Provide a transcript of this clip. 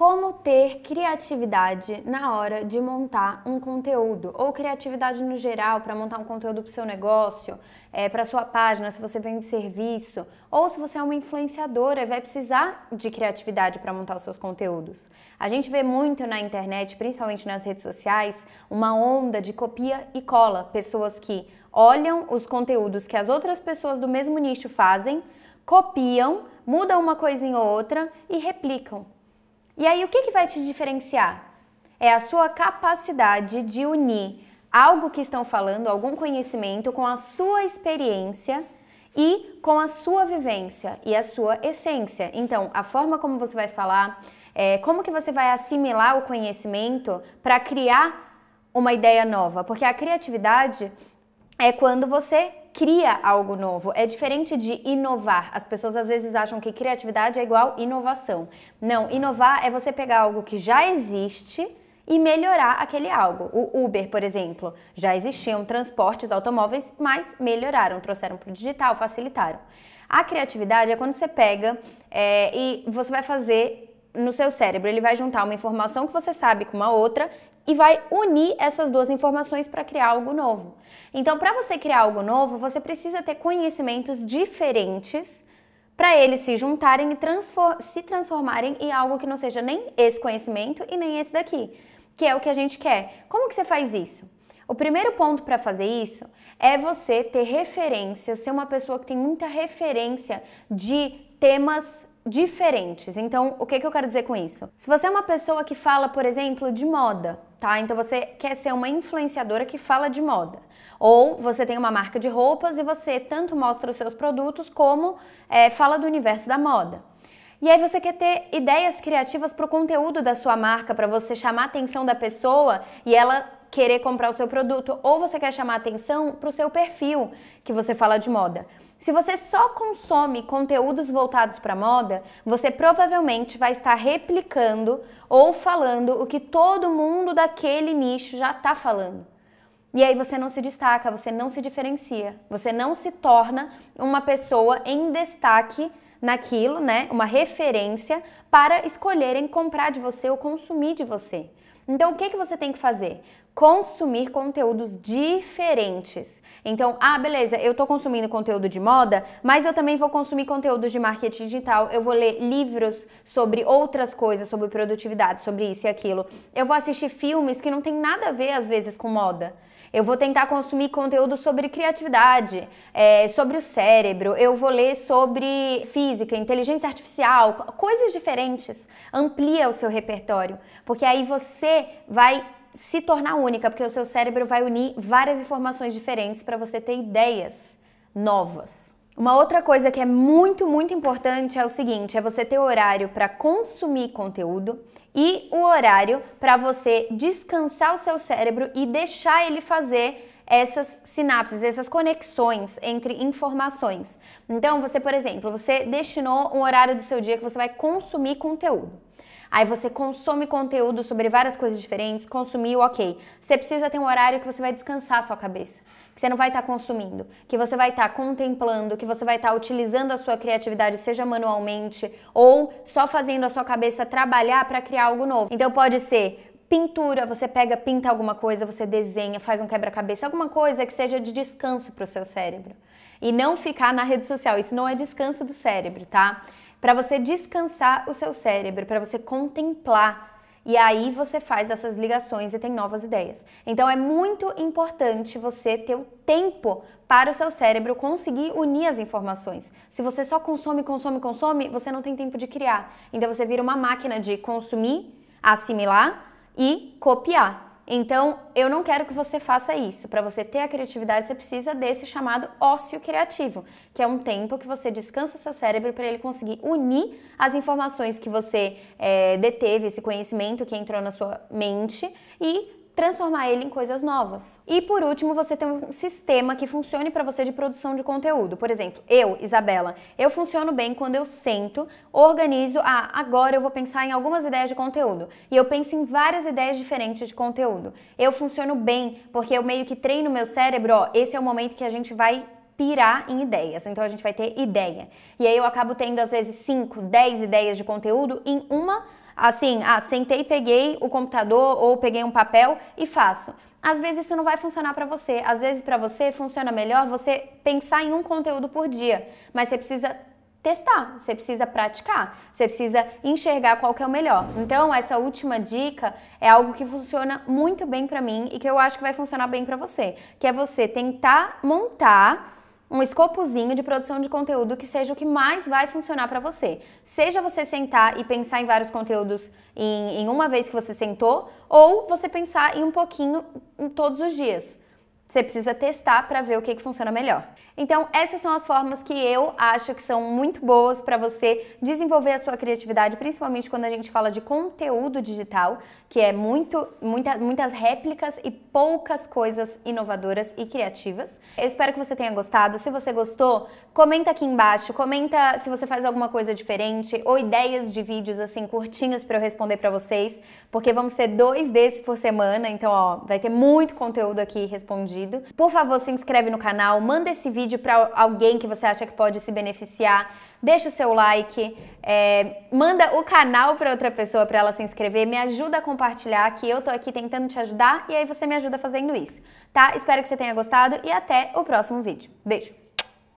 Como ter criatividade na hora de montar um conteúdo, ou criatividade no geral para montar um conteúdo para o seu negócio, é, eh, para sua página, se você vende serviço, ou se você é uma influenciadora e vai precisar de criatividade para montar os seus conteúdos. A gente vê muito na internet, principalmente nas redes sociais, uma onda de copia e cola, pessoas que olham os conteúdos que as outras pessoas do mesmo nicho fazem, copiam, mudam uma coisinha ou outra e replicam. E aí, o que, que vai te diferenciar? É a sua capacidade de unir algo que estão falando, algum conhecimento, com a sua experiência e com a sua vivência e a sua essência. Então, a forma como você vai falar, é, como que você vai assimilar o conhecimento para criar uma ideia nova, porque a criatividade é quando você cria algo novo. É diferente de inovar. As pessoas às vezes acham que criatividade é igual inovação. Não, inovar é você pegar algo que já existe e melhorar aquele algo. O Uber, por exemplo, já existiam transportes automóveis, mas melhoraram, trouxeram para o digital, facilitaram. A criatividade é quando você pega é, e você vai fazer no seu cérebro, ele vai juntar uma informação que você sabe com uma outra e vai unir essas duas informações para criar algo novo. Então, para você criar algo novo, você precisa ter conhecimentos diferentes para eles se juntarem e transform se transformarem em algo que não seja nem esse conhecimento e nem esse daqui, que é o que a gente quer. Como que você faz isso? O primeiro ponto para fazer isso é você ter referência, ser uma pessoa que tem muita referência de temas diferentes. Então, o que, que eu quero dizer com isso? Se você é uma pessoa que fala, por exemplo, de moda, tá? Então você quer ser uma influenciadora que fala de moda. Ou você tem uma marca de roupas e você tanto mostra os seus produtos como é, fala do universo da moda. E aí você quer ter ideias criativas para o conteúdo da sua marca, para você chamar a atenção da pessoa e ela querer comprar o seu produto, ou você quer chamar atenção para o seu perfil que você fala de moda. Se você só consome conteúdos voltados para moda, você provavelmente vai estar replicando ou falando o que todo mundo daquele nicho já está falando. E aí você não se destaca, você não se diferencia, você não se torna uma pessoa em destaque naquilo, né? Uma referência para escolherem comprar de você ou consumir de você. Então o que, que você tem que fazer? consumir conteúdos diferentes. Então, ah, beleza, eu estou consumindo conteúdo de moda, mas eu também vou consumir conteúdo de marketing digital, eu vou ler livros sobre outras coisas, sobre produtividade, sobre isso e aquilo. Eu vou assistir filmes que não tem nada a ver, às vezes, com moda. Eu vou tentar consumir conteúdo sobre criatividade, é, sobre o cérebro, eu vou ler sobre física, inteligência artificial, coisas diferentes. Amplia o seu repertório, porque aí você vai se tornar única, porque o seu cérebro vai unir várias informações diferentes para você ter ideias novas. Uma outra coisa que é muito, muito importante é o seguinte: é você ter horário para consumir conteúdo e o horário para você descansar o seu cérebro e deixar ele fazer essas sinapses, essas conexões entre informações. Então, você, por exemplo, você destinou um horário do seu dia que você vai consumir conteúdo. Aí você consome conteúdo sobre várias coisas diferentes, consumiu, ok. Você precisa ter um horário que você vai descansar a sua cabeça, que você não vai estar tá consumindo, que você vai estar tá contemplando, que você vai estar tá utilizando a sua criatividade, seja manualmente ou só fazendo a sua cabeça trabalhar para criar algo novo. Então pode ser pintura, você pega, pinta alguma coisa, você desenha, faz um quebra-cabeça, alguma coisa que seja de descanso para o seu cérebro. E não ficar na rede social, isso não é descanso do cérebro, tá? para você descansar o seu cérebro, para você contemplar. E aí você faz essas ligações e tem novas ideias. Então é muito importante você ter o tempo para o seu cérebro conseguir unir as informações. Se você só consome, consome, consome, você não tem tempo de criar. Então você vira uma máquina de consumir, assimilar e copiar. Então, eu não quero que você faça isso. Para você ter a criatividade, você precisa desse chamado ócio criativo, que é um tempo que você descansa o seu cérebro para ele conseguir unir as informações que você é, deteve, esse conhecimento que entrou na sua mente e transformar ele em coisas novas. E por último, você tem um sistema que funcione para você de produção de conteúdo. Por exemplo, eu, Isabela, eu funciono bem quando eu sento, organizo, ah, agora eu vou pensar em algumas ideias de conteúdo. E eu penso em várias ideias diferentes de conteúdo. Eu funciono bem porque eu meio que treino meu cérebro, ó, esse é o momento que a gente vai pirar em ideias. Então a gente vai ter ideia. E aí eu acabo tendo às vezes 5, 10 ideias de conteúdo em uma assim, ah, sentei, peguei o computador ou peguei um papel e faço. Às vezes isso não vai funcionar para você. Às vezes para você funciona melhor você pensar em um conteúdo por dia, mas você precisa testar, você precisa praticar, você precisa enxergar qual que é o melhor. Então, essa última dica é algo que funciona muito bem para mim e que eu acho que vai funcionar bem para você, que é você tentar montar um escopozinho de produção de conteúdo que seja o que mais vai funcionar para você. Seja você sentar e pensar em vários conteúdos em, em uma vez que você sentou, ou você pensar em um pouquinho em todos os dias. Você precisa testar para ver o que, que funciona melhor. Então, essas são as formas que eu acho que são muito boas para você desenvolver a sua criatividade, principalmente quando a gente fala de conteúdo digital, que é muito, muita, muitas réplicas e poucas coisas inovadoras e criativas. Eu espero que você tenha gostado. Se você gostou, comenta aqui embaixo, comenta se você faz alguma coisa diferente ou ideias de vídeos assim curtinhos para eu responder para vocês, porque vamos ter dois desses por semana, então ó, vai ter muito conteúdo aqui respondido perdido. Por favor, se inscreve no canal, manda esse vídeo para alguém que você acha que pode se beneficiar, deixa o seu like, é, manda o canal para outra pessoa para ela se inscrever, me ajuda a compartilhar que eu tô aqui tentando te ajudar e aí você me ajuda fazendo isso, tá? Espero que você tenha gostado e até o próximo vídeo. Beijo!